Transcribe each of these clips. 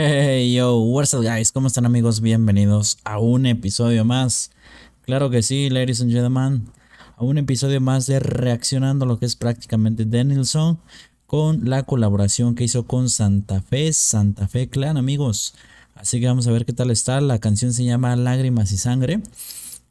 Hey yo, what's up guys, ¿cómo están amigos? Bienvenidos a un episodio más. Claro que sí, ladies and gentlemen, a un episodio más de reaccionando lo que es prácticamente Danielson con la colaboración que hizo con Santa Fe, Santa Fe Clan, amigos. Así que vamos a ver qué tal está. La canción se llama Lágrimas y Sangre.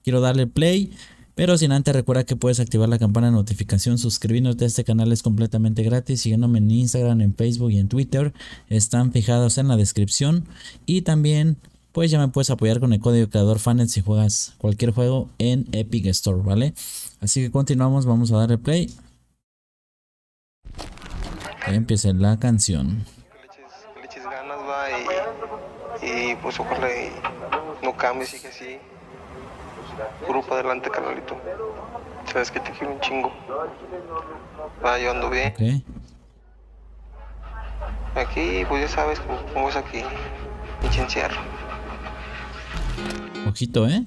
Quiero darle play. Pero sin antes recuerda que puedes activar la campana de notificación, suscribirnos a este canal es completamente gratis, siguiéndome en Instagram, en Facebook y en Twitter, están fijados en la descripción y también pues ya me puedes apoyar con el código creador Fanet si juegas cualquier juego en Epic Store, ¿vale? Así que continuamos, vamos a darle play. Ahí empieza la canción. y, pues ojalá y no cambies, sigue sí Grupo adelante, Canalito Sabes que te quiero un chingo. Va, yo ando bien. Aquí, pues ya sabes cómo, es aquí. Pinche Ojito, ¿eh?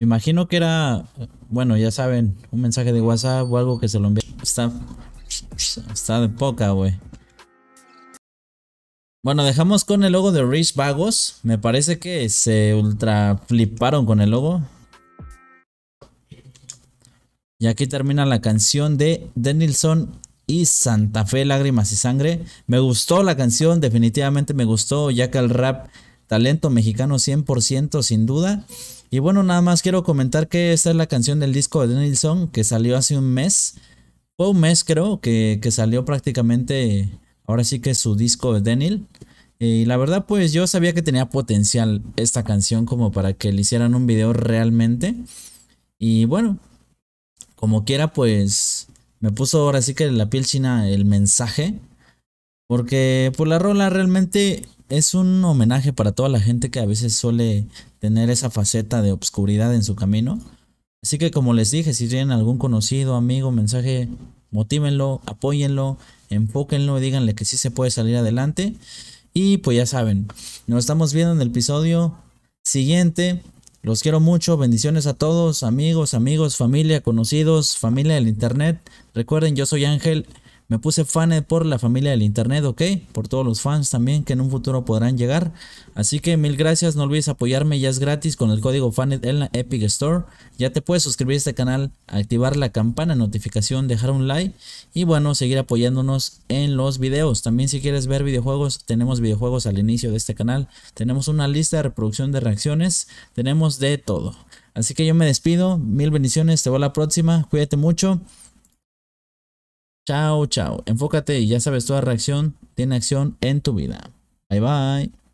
Imagino que era, bueno, ya saben, un mensaje de WhatsApp o algo que se lo envíe Está, está de poca, güey. Bueno, dejamos con el logo de Rich Vagos. Me parece que se ultra fliparon con el logo. Y aquí termina la canción de Denilson y Santa Fe, Lágrimas y Sangre. Me gustó la canción, definitivamente me gustó, ya que el rap, talento mexicano 100% sin duda. Y bueno, nada más quiero comentar que esta es la canción del disco de Denilson que salió hace un mes. Fue un mes creo que, que salió prácticamente, ahora sí que es su disco de Denil. Y la verdad pues yo sabía que tenía potencial esta canción como para que le hicieran un video realmente. Y bueno, como quiera, pues me puso ahora sí que la piel china el mensaje. Porque por pues, la rola realmente es un homenaje para toda la gente que a veces suele tener esa faceta de obscuridad en su camino. Así que como les dije, si tienen algún conocido, amigo, mensaje, motívenlo, apóyenlo, enfóquenlo, díganle que sí se puede salir adelante. Y pues ya saben, nos estamos viendo en el episodio siguiente. Los quiero mucho, bendiciones a todos, amigos, amigos, familia, conocidos, familia del Internet. Recuerden, yo soy Ángel. Me puse fan eh, por la familia del internet, ok. Por todos los fans también que en un futuro podrán llegar. Así que mil gracias. No olvides apoyarme. Ya es gratis con el código FANET en la Epic Store. Ya te puedes suscribir a este canal, activar la campana de notificación, dejar un like. Y bueno, seguir apoyándonos en los videos. También si quieres ver videojuegos, tenemos videojuegos al inicio de este canal. Tenemos una lista de reproducción de reacciones. Tenemos de todo. Así que yo me despido. Mil bendiciones. Te voy a la próxima. Cuídate mucho. Chao, chao. Enfócate y ya sabes, toda reacción tiene acción en tu vida. Bye, bye.